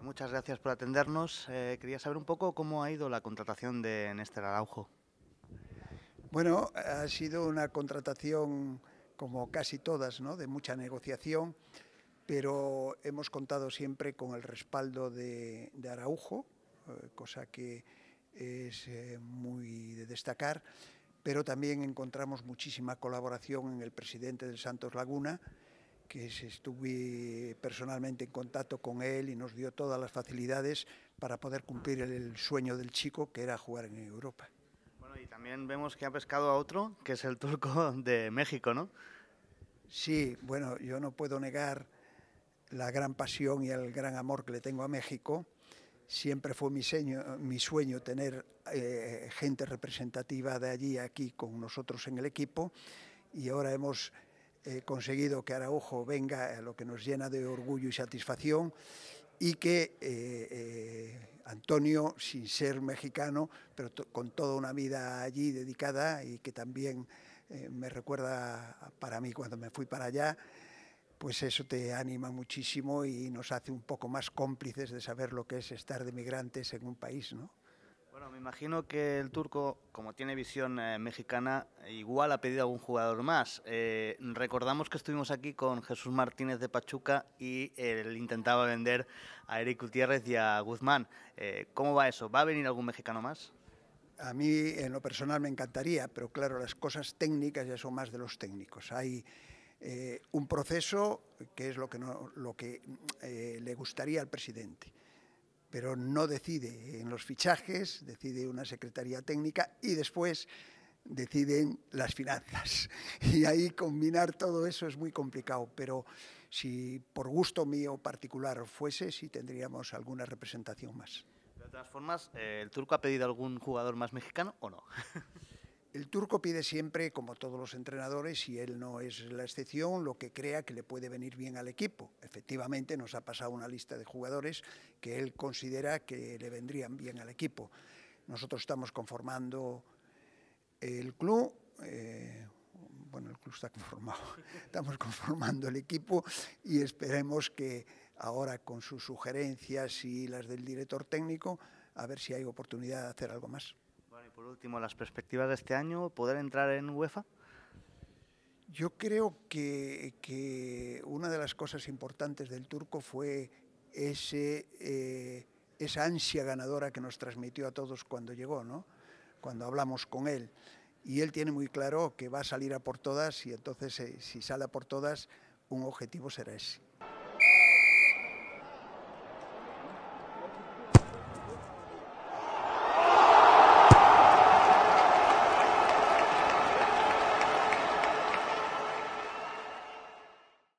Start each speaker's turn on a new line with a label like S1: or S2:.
S1: Eh, muchas gracias por atendernos. Eh, quería saber un poco cómo ha ido la contratación de Néstor Araujo.
S2: Bueno, ha sido una contratación como casi todas, de mucha negociación, pero hemos contado siempre con el respaldo de, Araujo, eh, cosa que es muy de destacar, pero también encontramos muchísima colaboración en el presidente del Santos Laguna, que estuve personalmente en contacto con él y nos dio todas las facilidades para poder cumplir el sueño del chico que era jugar en Europa.
S1: Bueno, y también vemos que ha pescado a otro,
S2: que es el turco de México, ¿no? Sí, bueno, yo no puedo negar la gran pasión y el gran amor que le tengo a México. Siempre fue mi, mi sueño tener eh, gente representativa de allí aquí con nosotros en el equipo y ahora hemos He conseguido que Araujo venga, a lo que nos llena de orgullo y satisfacción, y que eh, eh, Antonio, sin ser mexicano, pero con toda una vida allí dedicada y que también eh, me recuerda para mí cuando me fui para allá, pues eso te anima muchísimo y nos hace un poco más cómplices de saber lo que es estar de migrantes en un país, ¿no?
S1: me imagino que el turco, como tiene visión eh, mexicana, igual ha pedido algún jugador más. Eh, recordamos que estuvimos aquí con Jesús Martínez de Pachuca y él intentaba vender a Eric Gutiérrez y a Guzmán. Eh, ¿Cómo va eso? ¿Va a venir algún mexicano más?
S2: A mí, en lo personal, me encantaría, pero claro, las cosas técnicas ya son más de los técnicos. Hay un proceso que es lo que, no, lo que le gustaría al presidente pero no decide en los fichajes, decide una secretaría técnica y después deciden las finanzas. Y ahí combinar todo eso es muy complicado, pero si por gusto mío particular fuese, sí tendríamos alguna representación más.
S1: De todas formas, eh, ¿el turco ha pedido algún jugador más
S2: mexicano o no? El turco pide siempre, como todos los entrenadores, y él no es la excepción, lo que crea que le puede venir bien al equipo efectivamente nos ha pasado una lista de jugadores que él considera que le vendrían bien al equipo. Nosotros estamos conformando el club, eh, bueno, el club está conformado, estamos conformando el equipo y esperemos que ahora con sus sugerencias y las del director técnico, a ver si hay oportunidad de hacer algo más.
S1: por último, las perspectivas
S2: de este año, ¿poder entrar en UEFA? Yo creo que, una de las cosas importantes del turco fue ese, eh, esa ansia ganadora que nos transmitió a todos cuando llegó, ¿no? cuando hablamos con él. Y él tiene muy claro que va a salir a por todas y entonces eh, si sale a por todas, un objetivo será ese.